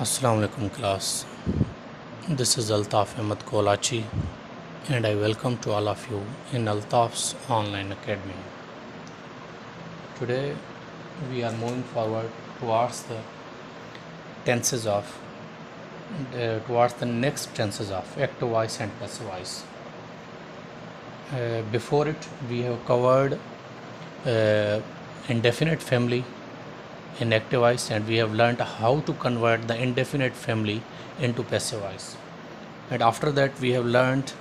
Assalamualaikum class. This is Altaf Ahmed Kolachi and I welcome to all of you in Altaf's online academy. Today we are moving forward towards the tenses of uh, towards the next tenses of active voice and passive voice. Uh, before it we have covered uh, indefinite family in voice, and we have learned how to convert the indefinite family into voice. And after that we have learned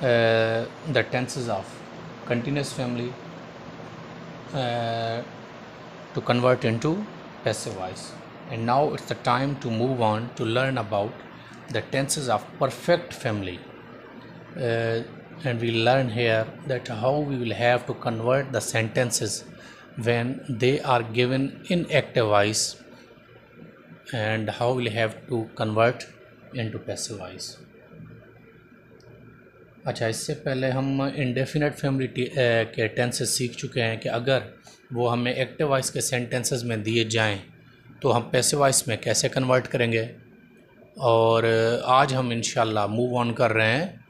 uh, the tenses of continuous family uh, to convert into voice. And now it's the time to move on to learn about the tenses of perfect family. Uh, and we learn here that how we will have to convert the sentences when they are given in active voice and how will have to convert into passive voice अच्छा इससे पहले हम indefinite family eh, के tenses सीख चुके हैं कि अगर वो हमें एक्टिव वॉइस के सेंटेंसेस में दिए जाएं तो हम पैसे वॉइस में कैसे कन्वर्ट करेंगे और eh, आज हम इन मूव ऑन कर रहे हैं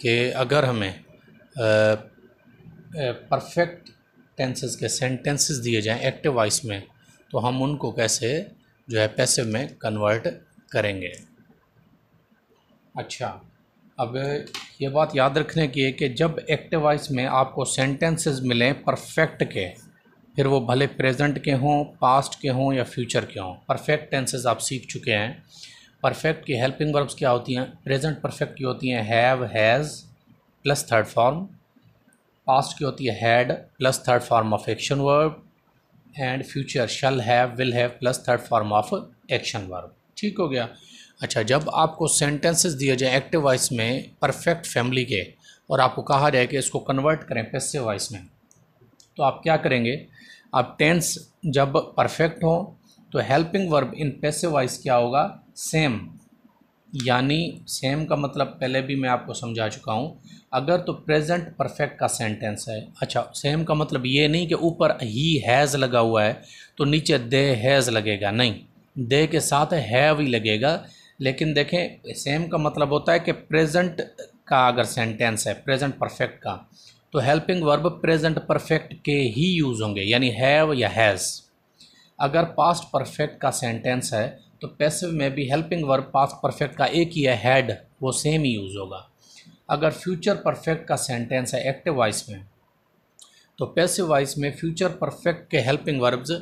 कि अगर हमें परफेक्ट eh, टेंसेस के सेंटेंसेस दिए जाएं एक्टिव वॉइस में तो हम उनको कैसे जो है पैसिव में कन्वर्ट करेंगे अच्छा अब ये बात याद रखने की है कि जब एक्टिव वॉइस में आपको सेंटेंसेस मिलें परफेक्ट के फिर वो भले प्रेजेंट के हों पास्ट के हों या फ्यूचर के हों परफेक्ट टेंसेस आप सीख चुके हैं परफेक्ट की हेल्पिंग वर्ब्स क्या होती हैं प्रेजेंट परफेक्ट की होती हैं have has plus third form past की होती है had plus third form of action verb and future shall have will have plus third form of action verb ठीक हो गया अच्छा जब आपको सेंटेंसेस दिए जाए एक्टिव वॉइस में परफेक्ट फैमिली के और आपको कहा जाए कि इसको कन्वर्ट करें पैसे वॉइस में तो आप क्या करेंगे आप टेंस जब परफेक्ट हो तो हेल्पिंग वर्ब इन पैसे वॉइस क्या होगा सेम यानी सेम का मतलब पहले भी मैं आपको समझा चुका हूँ अगर तो प्रेजेंट परफेक्ट का सेंटेंस है अच्छा सेम का मतलब ये नहीं कि ऊपर ही हैज़ लगा हुआ है तो नीचे दे हैज़ लगेगा नहीं दे के साथ हैव ही लगेगा लेकिन देखें सेम का मतलब होता है कि प्रेजेंट का अगर सेंटेंस है प्रेजेंट परफेक्ट का तो हेल्पिंग वर्ब प्रेजेंट परफेक्ट के ही यूज़ होंगे यानी हैव या हैज़ अगर पास्ट परफेक्ट का सेंटेंस है तो पैसिव में भी हेल्पिंग वर्ब पास्ट परफेक्ट का एक ही है हैड वो सेम ही यूज़ होगा अगर फ्यूचर परफेक्ट का सेंटेंस है एक्टिव वॉइस में तो पैसिव वॉइस में फ्यूचर परफेक्ट के helping verbs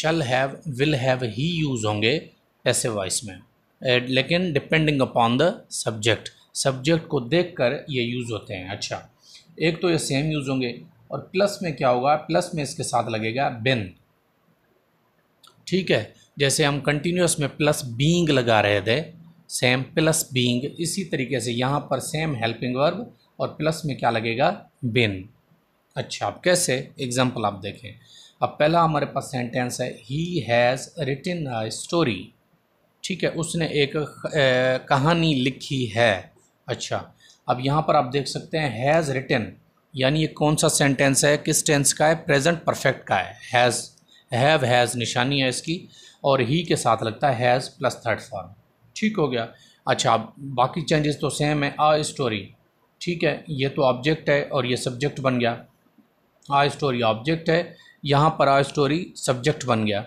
shall have will have ही यूज़ होंगे पैसिव वॉइस में eh, लेकिन depending upon the subject subject को देख कर ये यूज़ होते हैं अच्छा एक तो ये सेम यूज़ होंगे और प्लस में क्या होगा प्लस में इसके साथ लगेगा बिन ठीक है जैसे हम कंटिन्यूस में प्लस बींग लगा रहे थे सेम प्लस बींग इसी तरीके से यहाँ पर सेम हेल्पिंग वर्ब और प्लस में क्या लगेगा बिन अच्छा अब कैसे एग्जाम्पल आप देखें अब पहला हमारे पास सेंटेंस है ही हैज़ रिटिन अ स्टोरी ठीक है उसने एक ए, कहानी लिखी है अच्छा अब यहाँ पर आप देख सकते हैं हैज़ रिटिन यानी ये कौन सा सेंटेंस है किस टेंस का है प्रेजेंट परफेक्ट का है हैज़ हैव हैज़ निशानी है इसकी और ही के साथ लगता है हैज़ प्लस थर्ड फॉर्म ठीक हो गया अच्छा बाकी चेंजेस तो सेम है आ स्टोरी ठीक है ये तो ऑब्जेक्ट है और ये सब्जेक्ट बन गया आ स्टोरी ऑब्जेक्ट है यहाँ पर आ स्टोरी सब्जेक्ट बन गया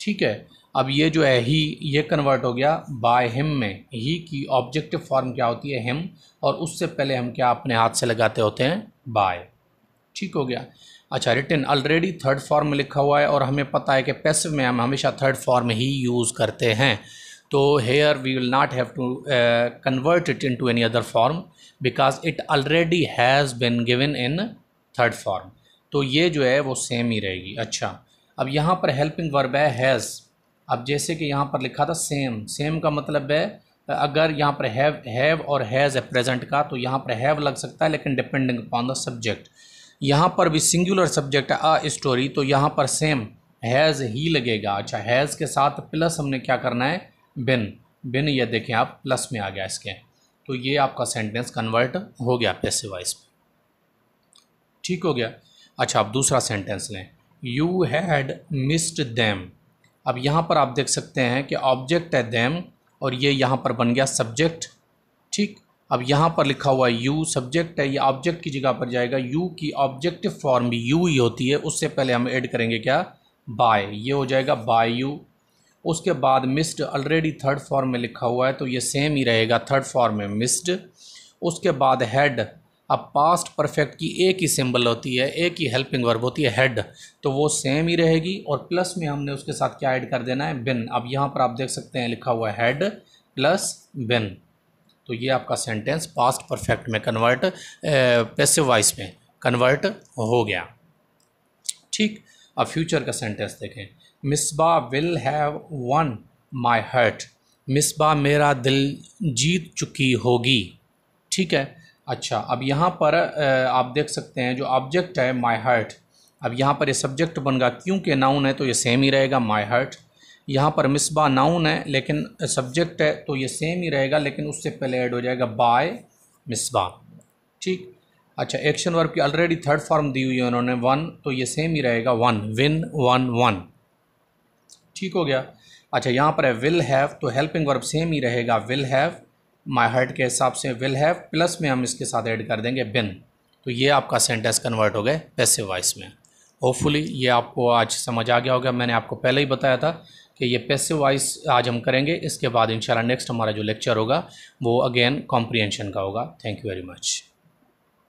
ठीक है अब ये जो है ही ये कन्वर्ट हो गया बाय हिम में ही की ऑब्जेक्टिव फॉर्म क्या होती है हिम और उससे पहले हम क्या अपने हाथ से लगाते होते हैं बाय ठीक हो गया अच्छा रिटर्न ऑलरेडी थर्ड फॉर्म में लिखा हुआ है और हमें पता है कि पैसिव में हम हमेशा थर्ड फॉर्म ही यूज़ करते हैं तो here we will not have to convert it into any other form because it already has been given in third form तो ये जो है वो सेम ही रहेगी अच्छा अब यहाँ पर हेल्पिंग वर्ब है हैज़ अब जैसे कि यहाँ पर लिखा था सेम सेम का मतलब है अगर यहाँ पर हैव हैव और हैज़ है प्रेजेंट का तो यहाँ पर हैव लग सकता है लेकिन डिपेंडिंग अपॉन द सब्जेक्ट यहाँ पर भी सिंगुलर सब्जेक्ट है अ स्टोरी तो यहाँ पर सेम हैज़ ही लगेगा अच्छा हैज़ के साथ प्लस हमने क्या करना है बिन बिन ये देखें आप प्लस में आ गया इसके तो ये आपका सेंटेंस कन्वर्ट हो गया पैसे वाइज पर ठीक हो गया अच्छा आप दूसरा सेंटेंस लें यू हैड मिस्ड देम अब यहाँ पर आप देख सकते हैं कि ऑब्जेक्ट है दैम और ये यहाँ पर बन गया सब्जेक्ट ठीक अब यहाँ पर लिखा हुआ यू सब्जेक्ट है या ऑब्जेक्ट की जगह पर जाएगा यू की ऑब्जेक्टिव फॉर्म भी यू ही होती है उससे पहले हम ऐड करेंगे क्या बाय ये हो जाएगा बाय यू उसके बाद मिस्ड ऑलरेडी थर्ड फॉर्म में लिखा हुआ है तो ये सेम ही रहेगा थर्ड फॉर्म में मिस्ड उसके बाद हेड अब पास्ट परफेक्ट की एक ही सिंबल होती है एक ही हेल्पिंग वर्ब होती है हेड तो वो सेम ही रहेगी और प्लस में हमने उसके साथ क्या ऐड कर देना है बिन अब यहाँ पर आप देख सकते हैं लिखा हुआ हैड प्लस बिन तो ये आपका सेंटेंस पास्ट परफेक्ट में कन्वर्ट पैसिव वॉइस में कन्वर्ट हो गया ठीक अब फ्यूचर का सेंटेंस देखें Misbah will have won my heart Misbah मेरा दिल जीत चुकी होगी ठीक है अच्छा अब यहाँ पर आप देख सकते हैं जो ऑब्जेक्ट है माई हर्ट अब यहाँ पर ये सब्जेक्ट बन गया क्योंकि नाउन है तो ये सेम ही रहेगा माई हर्ट यहाँ पर मिसबा नाउन है लेकिन सब्जेक्ट है तो ये सेम ही रहेगा लेकिन उससे पहले ऐड हो जाएगा बाय मिसबा ठीक अच्छा एक्शन वर्ब की ऑलरेडी थर्ड फॉर्म दी हुई है उन्होंने वन तो ये सेम ही रहेगा वन विन वन वन ठीक हो गया अच्छा यहाँ पर है विल हैव तो हेल्पिंग वर्ब सेम ही रहेगा विल हैव माई हर्ट के हिसाब से विल हैव प्लस में हम इसके साथ ऐड कर देंगे बिन तो ये आपका सेंटेंस कन्वर्ट हो गए पैसे वॉइस में होपफुली ये आपको आज समझ आ गया होगा मैंने आपको पहले ही बताया था कि ये पैसिव वाइस आज हम करेंगे इसके बाद इंशाल्लाह नेक्स्ट हमारा जो लेक्चर होगा वो अगेन कॉम्प्रीहेंशन का होगा थैंक यू वेरी मच